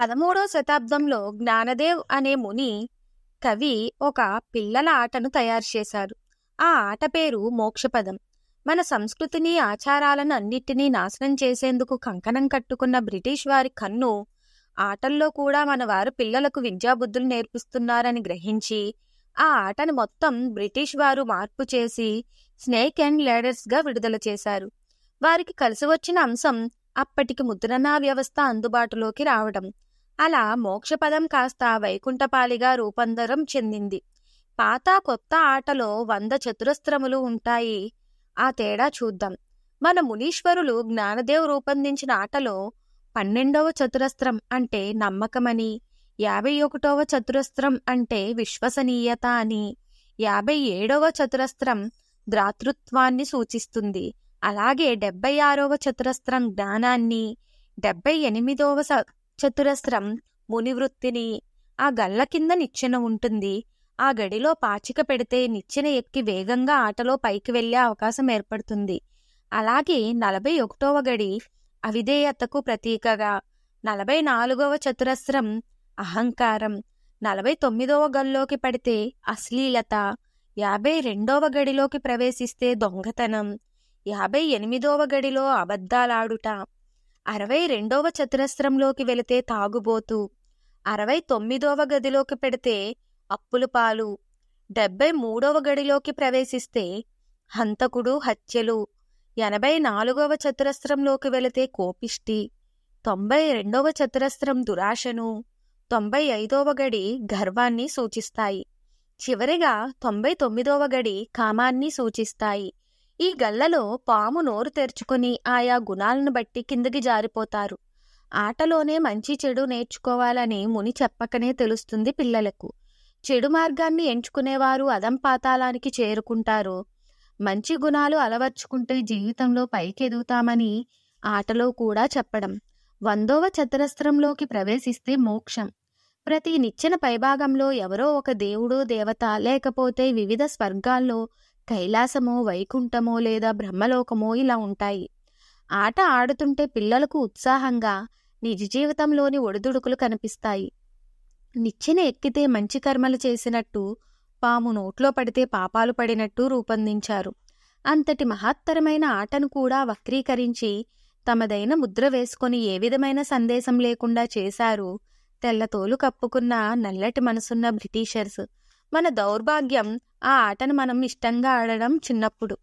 పదమూడో శతాబ్దంలో జ్ఞానదేవ్ అనే ముని కవి ఒక పిల్లల ఆటను తయారు చేశారు ఆ ఆట పేరు మోక్షపదం మన సంస్కృతిని ఆచారాలను అన్నిటినీ నాశనం చేసేందుకు కంకణం కట్టుకున్న బ్రిటిష్ వారి కన్ను ఆటల్లో కూడా మన వారు పిల్లలకు విద్యాబుద్ధులు నేర్పిస్తున్నారని గ్రహించి ఆ ఆటను మొత్తం బ్రిటిష్ వారు మార్పు చేసి స్నేక్ అండ్ లేడర్స్గా విడుదల చేశారు వారికి కలిసి వచ్చిన అంశం అప్పటికి ముద్రణా వ్యవస్థ అందుబాటులోకి రావడం అలా మోక్షపదం కాస్త వైకుంఠపాలిగా రూపంధరం చెందింది పాత కొత్త ఆటలో వంద చతురస్త్రములు ఉంటాయి ఆ తేడా చూద్దాం మన మునీశ్వరులు జ్ఞానదేవ్ రూపొందించిన ఆటలో పన్నెండవ చతురస్త్రం అంటే నమ్మకమని యాభై ఒకటవ చతురస్త్రం అంటే విశ్వసనీయత అని యాభై ఏడవ చతురస్త్రం ద్రాతృత్వాన్ని సూచిస్తుంది అలాగే డెబ్బై ఆరవ చతురస్త్రం జ్ఞానాన్ని డెబ్బై ఎనిమిదవ చతురస్రం మునివృత్తిని ఆ గల్ల కింద నిచ్చెన ఉంటుంది ఆ గడిలో పాచిక పెడితే నిచ్చెన ఎక్కి వేగంగా ఆటలో పైకి వెళ్లే అవకాశం ఏర్పడుతుంది అలాగే నలభై ఒకటవ గడి అవిధేయతకు ప్రతీకగా నలభై నాలుగవ చతురస్రం అహంకారం నలభై తొమ్మిదవ గల్లోకి పడితే అశ్లీలత యాభై రెండవ గడిలోకి ప్రవేశిస్తే దొంగతనం యాభై ఎనిమిదవ గడిలో అబద్ధాలాడుట అరవై రెండవ చతురస్రంలోకి వెళితే తాగుబోతు అరవై తొమ్మిదవ గదిలోకి పెడితే అప్పులు పాలు డెబ్బై మూడవ గడిలోకి ప్రవేశిస్తే హంతకుడు హత్యలు ఎనభై నాలుగవ చతురస్రంలోకి వెళితే కోపిష్టి తొంభై రెండవ చతురస్రం దురాశను తొంభై ఐదవ గడి గర్వాన్ని సూచిస్తాయి చివరిగా తొంభై తొమ్మిదవ గడి కామాన్ని సూచిస్తాయి ఈ గల్లలో పాము నోరు తెరుచుకుని ఆయా గుణాలను బట్టి కిందకి జారిపోతారు ఆటలోనే మంచి చెడు నేర్చుకోవాలని ముని చెప్పకనే తెలుస్తుంది పిల్లలకు చెడు మార్గాన్ని ఎంచుకునేవారు అదం పాతాలానికి చేరుకుంటారు మంచి గుణాలు అలవర్చుకుంటే జీవితంలో పైకెదుగుతామని ఆటలో కూడా చెప్పడం వందోవ చతురస్త్రంలోకి ప్రవేశిస్తే మోక్షం ప్రతి నిచ్చెన పైభాగంలో ఎవరో ఒక దేవుడు దేవత లేకపోతే వివిధ స్వర్గాల్లో కైలాసమో వైకుంఠమో లేదా బ్రహ్మలోకమో ఇలా ఉంటాయి ఆట ఆడుతుంటే పిల్లలకు ఉత్సాహంగా నిజ జీవితంలోని ఒడిదుడుకులు కనిపిస్తాయి నిచ్చెన ఎక్కితే మంచి కర్మలు చేసినట్టు పాము నోట్లో పడితే పాపాలు పడినట్టు రూపొందించారు అంతటి మహత్తరమైన ఆటను కూడా వక్రీకరించి తమదైన ముద్ర వేసుకొని ఏ విధమైన సందేశం లేకుండా చేశారు తెల్లతోలు కప్పుకున్న నల్లటి మనసున్న బ్రిటీషర్స్ మన దౌర్భాగ్యం ఆ ఆటను మనం ఇష్టంగా ఆడడం చిన్నప్పుడు